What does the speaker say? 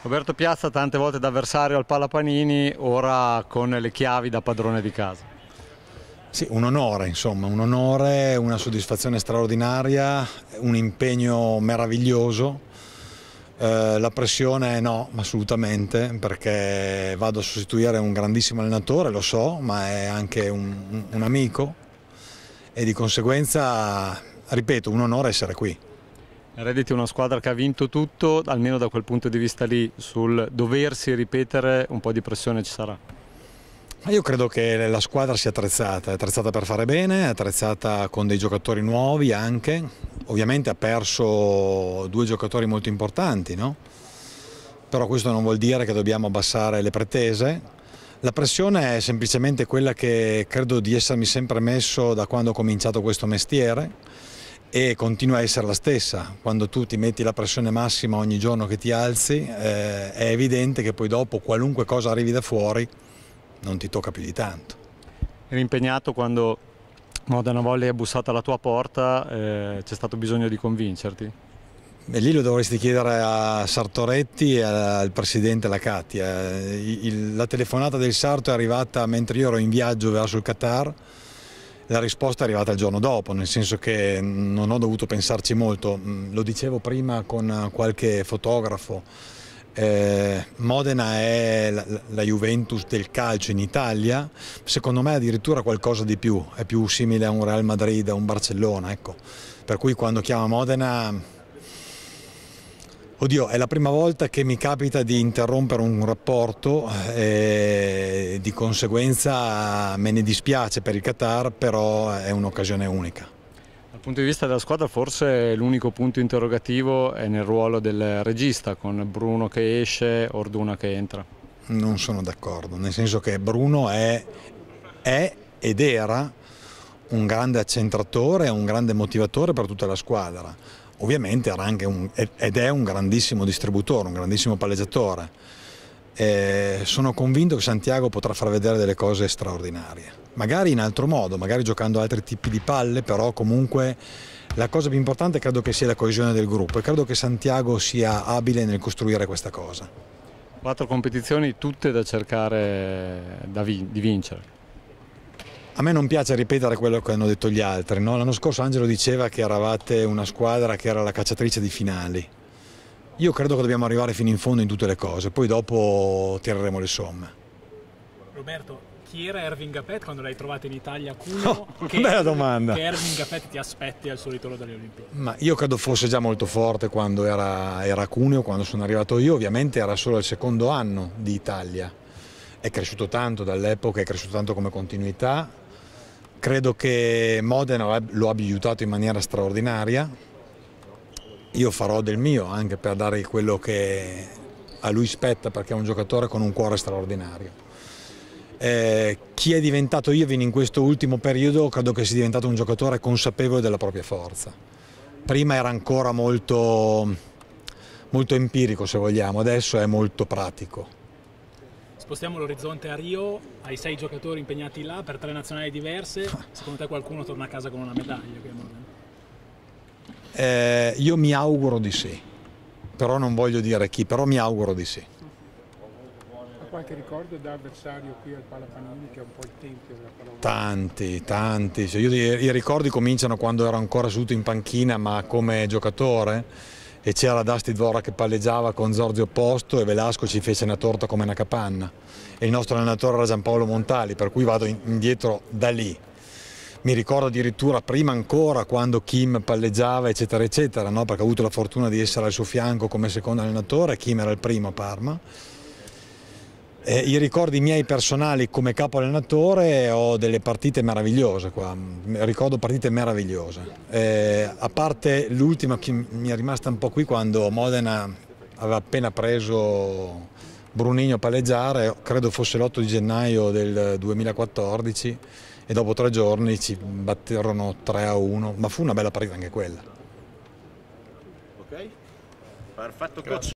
Roberto Piazza tante volte da avversario al Palapanini, ora con le chiavi da padrone di casa. Sì, un onore insomma, un onore, una soddisfazione straordinaria, un impegno meraviglioso. Eh, la pressione no, assolutamente, perché vado a sostituire un grandissimo allenatore, lo so, ma è anche un, un amico e di conseguenza, ripeto, un onore essere qui. Redditi è una squadra che ha vinto tutto, almeno da quel punto di vista lì, sul doversi ripetere un po' di pressione ci sarà. Io credo che la squadra sia attrezzata, è attrezzata per fare bene, è attrezzata con dei giocatori nuovi anche, ovviamente ha perso due giocatori molto importanti, no? però questo non vuol dire che dobbiamo abbassare le pretese, la pressione è semplicemente quella che credo di essermi sempre messo da quando ho cominciato questo mestiere e continua a essere la stessa. Quando tu ti metti la pressione massima ogni giorno che ti alzi, eh, è evidente che poi dopo qualunque cosa arrivi da fuori non ti tocca più di tanto. Eri impegnato quando Modena Volley è bussata alla tua porta, eh, c'è stato bisogno di convincerti? E lì lo dovresti chiedere a Sartoretti e al presidente Lacati. Eh. la telefonata del Sarto è arrivata mentre io ero in viaggio verso il Qatar la risposta è arrivata il giorno dopo, nel senso che non ho dovuto pensarci molto, mm, lo dicevo prima con qualche fotografo, eh, Modena è la, la, Juventus del calcio in Italia, secondo me addirittura qualcosa di più, è più simile a un Real Madrid, a un Barcellona, ecco. per cui quando chiama Modena Oddio, è la prima volta che mi capita di interrompere un rapporto eh, e di conseguenza me ne dispiace per il Qatar, però è un'occasione unica. Dal punto di vista della squadra forse l'unico punto interrogativo è nel ruolo del regista, con Bruno che esce, Orduna che entra. Non sono d'accordo, nel senso che Bruno è, è ed era un grande accentratore, un grande motivatore per tutta la squadra ovviamente era anche un, ed è un grandissimo distributore, un grandissimo palleggiatore. E sono convinto che Santiago potrà far vedere delle cose straordinarie, magari in altro modo, magari giocando altri tipi di palle, però comunque la cosa più importante credo che sia la coesione del gruppo e credo che Santiago sia abile nel costruire questa cosa. Quattro competizioni tutte da cercare da vin di vincere. A me non piace ripetere quello che hanno detto gli altri. No? L'anno scorso Angelo diceva che eravate una squadra che era la cacciatrice di finali. Io credo che dobbiamo arrivare fino in fondo in tutte le cose, poi dopo tireremo le somme. Roberto, chi era Erving Gapet quando l'hai trovato in Italia a Cuneo? Oh, che, bella domanda. Che Erving Gapet ti aspetti al suo ritorno dalle Olimpiadi? Ma io credo fosse già molto forte quando era, era Cuneo, quando sono arrivato io, ovviamente era solo il secondo anno di Italia. È cresciuto tanto dall'epoca, è cresciuto tanto come continuità, Credo che Modena lo abbia aiutato in maniera straordinaria, io farò del mio anche per dare quello che a lui spetta perché è un giocatore con un cuore straordinario. Eh, chi è diventato Irving in questo ultimo periodo credo che sia diventato un giocatore consapevole della propria forza. Prima era ancora molto, molto empirico se vogliamo, adesso è molto pratico Spostiamo l'orizzonte a Rio, hai sei giocatori impegnati là per tre nazionali diverse, secondo te qualcuno torna a casa con una medaglia? Eh, io mi auguro di sì, però non voglio dire chi, però mi auguro di sì. Ha qualche ricordo da avversario qui al Palapanini che è un po' il tempio della parola? Tanti, tanti, cioè, io, i ricordi cominciano quando ero ancora seduto in panchina ma come giocatore e c'era Dusty Dvorak che palleggiava con Giorgio Posto e Velasco ci fece una torta come una capanna e il nostro allenatore era Giampaolo Montali per cui vado indietro da lì mi ricordo addirittura prima ancora quando Kim palleggiava eccetera eccetera no? perché ho avuto la fortuna di essere al suo fianco come secondo allenatore Kim era il primo a Parma eh, i ricordi miei personali come capo allenatore ho delle partite meravigliose qua, ricordo partite meravigliose, eh, a parte l'ultima che mi è rimasta un po' qui quando Modena aveva appena preso Brunigno a palleggiare, credo fosse l'8 di gennaio del 2014 e dopo tre giorni ci batterono 3 a 1, ma fu una bella partita anche quella. Ok, perfetto coach.